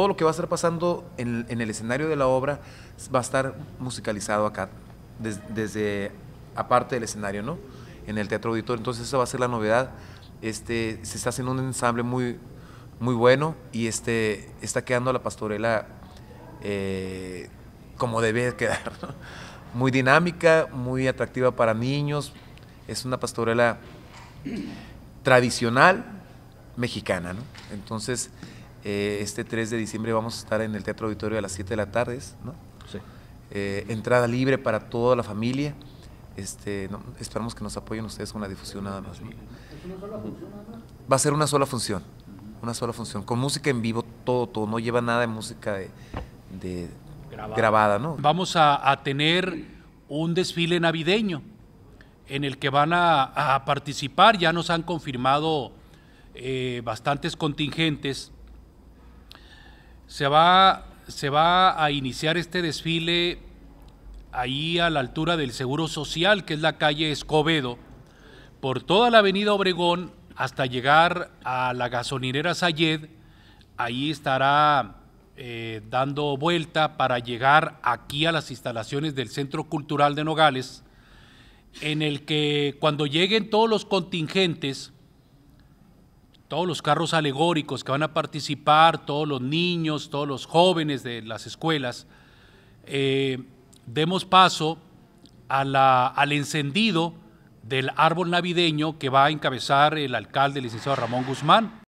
todo lo que va a estar pasando en, el escenario de la obra va a estar musicalizado acá, desde aparte del escenario, ¿no? En el Teatro Auditorio. Entonces esa va a ser la novedad. Este, se está haciendo un ensamble muy, muy bueno y este, está quedando la pastorela eh, como debe quedar. Muy dinámica, muy atractiva para niños. Es una pastorela tradicional mexicana, ¿no? Entonces, eh, este 3 de diciembre vamos a estar en el Teatro Auditorio a las 7 de la tarde, ¿no? Sí. Eh, entrada libre para toda la familia. Este, esperamos que nos apoyen ustedes con la difusión nada más. Va a ser una sola función, una sola función, con música en vivo, todo, todo, no lleva nada de música de, grabada. Vamos a, tener un desfile navideño en el que van a, participar, ya nos han confirmado eh, bastantes contingentes se va, se va a iniciar este desfile ahí a la altura del Seguro Social, que es la calle Escobedo, por toda la avenida Obregón hasta llegar a la gasolinera Sayed. Ahí estará eh, dando vuelta para llegar aquí a las instalaciones del Centro Cultural de Nogales, en el que cuando lleguen todos los contingentes, todos los carros alegóricos que van a participar, todos los niños, todos los jóvenes de las escuelas, eh, demos paso al encendido del árbol navideño que va a encabezar el alcalde, licenciado Ramón Guzmán.